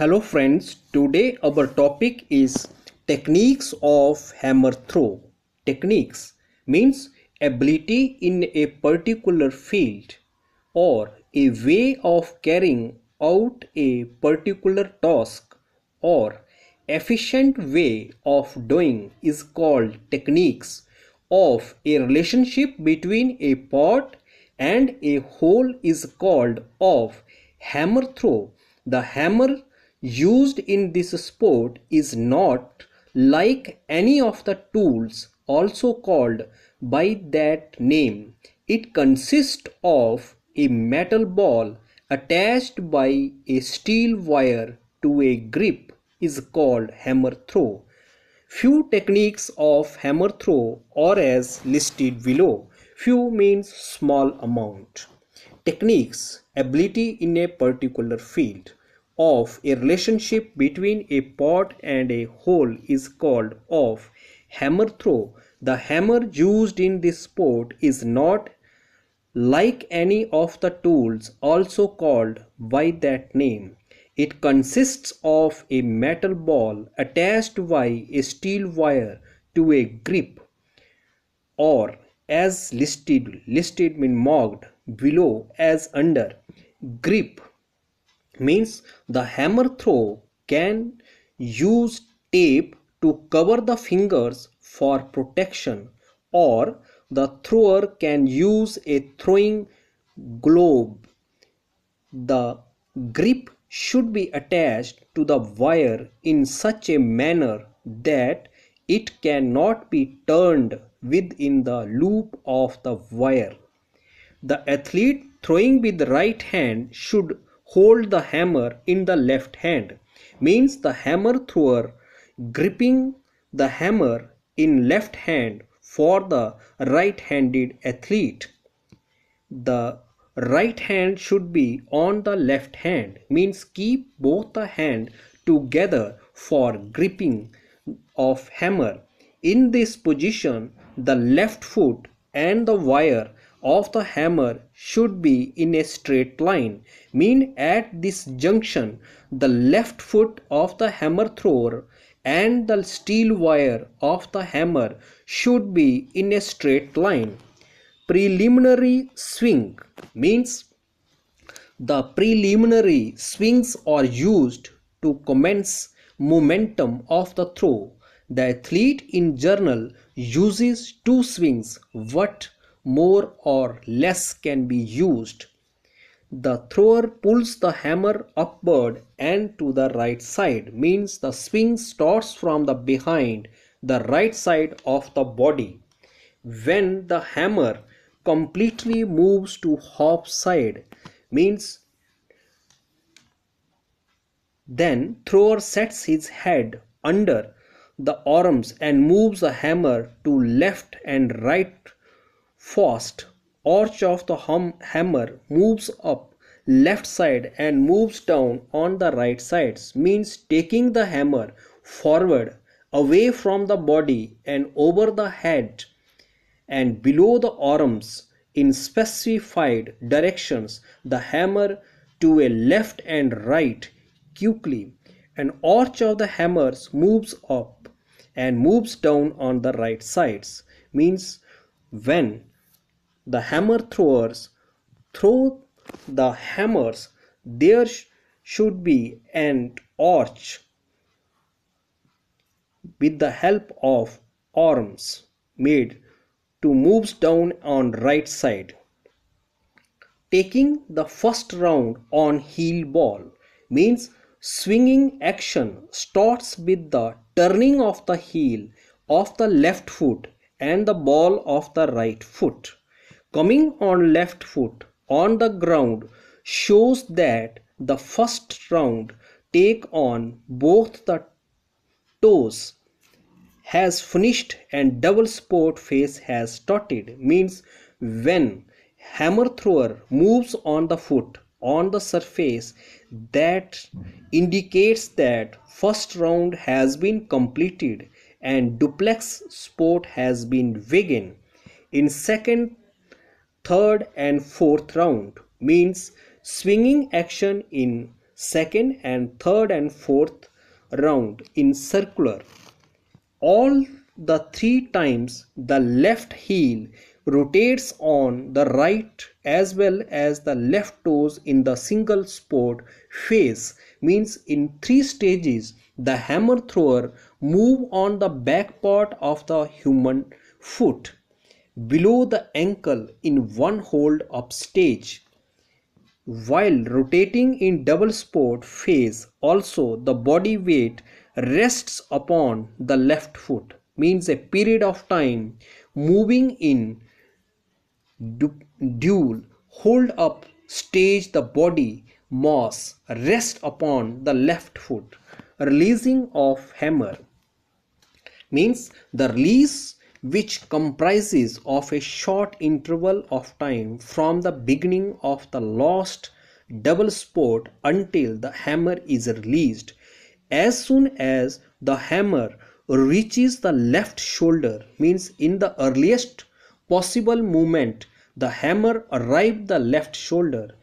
hello friends today our topic is techniques of hammer throw techniques means ability in a particular field or a way of carrying out a particular task or efficient way of doing is called techniques of a relationship between a part and a whole is called of hammer throw the hammer used in this sport is not like any of the tools also called by that name. It consists of a metal ball attached by a steel wire to a grip is called hammer throw. Few techniques of hammer throw are as listed below. Few means small amount. Techniques, ability in a particular field of a relationship between a pot and a hole is called of hammer throw the hammer used in this sport is not like any of the tools also called by that name it consists of a metal ball attached by a steel wire to a grip or as listed listed mean marked below as under grip means the hammer throw can use tape to cover the fingers for protection or the thrower can use a throwing globe the grip should be attached to the wire in such a manner that it cannot be turned within the loop of the wire. The athlete throwing with the right hand should hold the hammer in the left hand means the hammer thrower gripping the hammer in left hand for the right-handed athlete the right hand should be on the left hand means keep both the hand together for gripping of hammer in this position the left foot and the wire of the hammer should be in a straight line mean at this junction the left foot of the hammer thrower and the steel wire of the hammer should be in a straight line preliminary swing means the preliminary swings are used to commence momentum of the throw the athlete in general uses two swings what more or less can be used. The thrower pulls the hammer upward and to the right side means the swing starts from the behind the right side of the body. When the hammer completely moves to hop side means then thrower sets his head under the arms and moves the hammer to left and right First, arch of the hum hammer moves up left side and moves down on the right sides means taking the hammer forward away from the body and over the head and below the arms in specified directions the hammer to a left and right quickly an arch of the hammers moves up and moves down on the right sides means when the hammer throwers throw the hammers there sh should be an arch with the help of arms made to moves down on right side taking the first round on heel ball means swinging action starts with the turning of the heel of the left foot and the ball of the right foot coming on left foot on the ground shows that the first round take on both the toes has finished and double sport face has started means when hammer thrower moves on the foot on the surface that indicates that first round has been completed and duplex sport has been begun in second third and fourth round means swinging action in second and third and fourth round in circular all the three times the left heel rotates on the right as well as the left toes in the single sport phase means in three stages the hammer thrower move on the back part of the human foot below the ankle in one hold up stage. While rotating in double sport phase also the body weight rests upon the left foot means a period of time moving in du- dual hold up stage the body mass rest upon the left foot releasing of hammer means the release which comprises of a short interval of time from the beginning of the last double sport until the hammer is released. As soon as the hammer reaches the left shoulder means in the earliest possible moment, the hammer arrived the left shoulder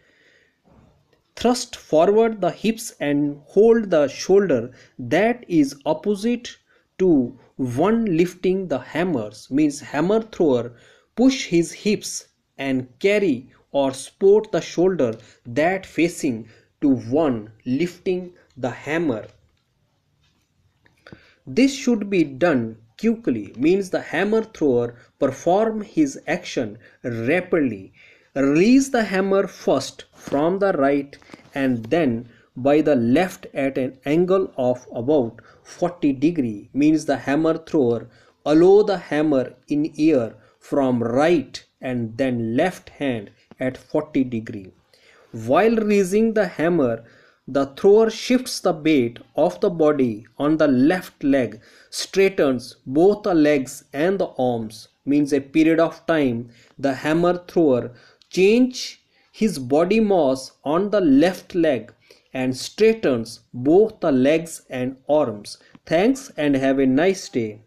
thrust forward the hips and hold the shoulder that is opposite to one lifting the hammers means hammer thrower push his hips and carry or support the shoulder that facing to one lifting the hammer this should be done quickly means the hammer thrower perform his action rapidly release the hammer first from the right and then by the left at an angle of about 40 degree means the hammer thrower allow the hammer in air from right and then left hand at 40 degree while raising the hammer the thrower shifts the weight of the body on the left leg straightens both the legs and the arms means a period of time the hammer thrower change his body mass on the left leg and straightens both the legs and arms. Thanks and have a nice day.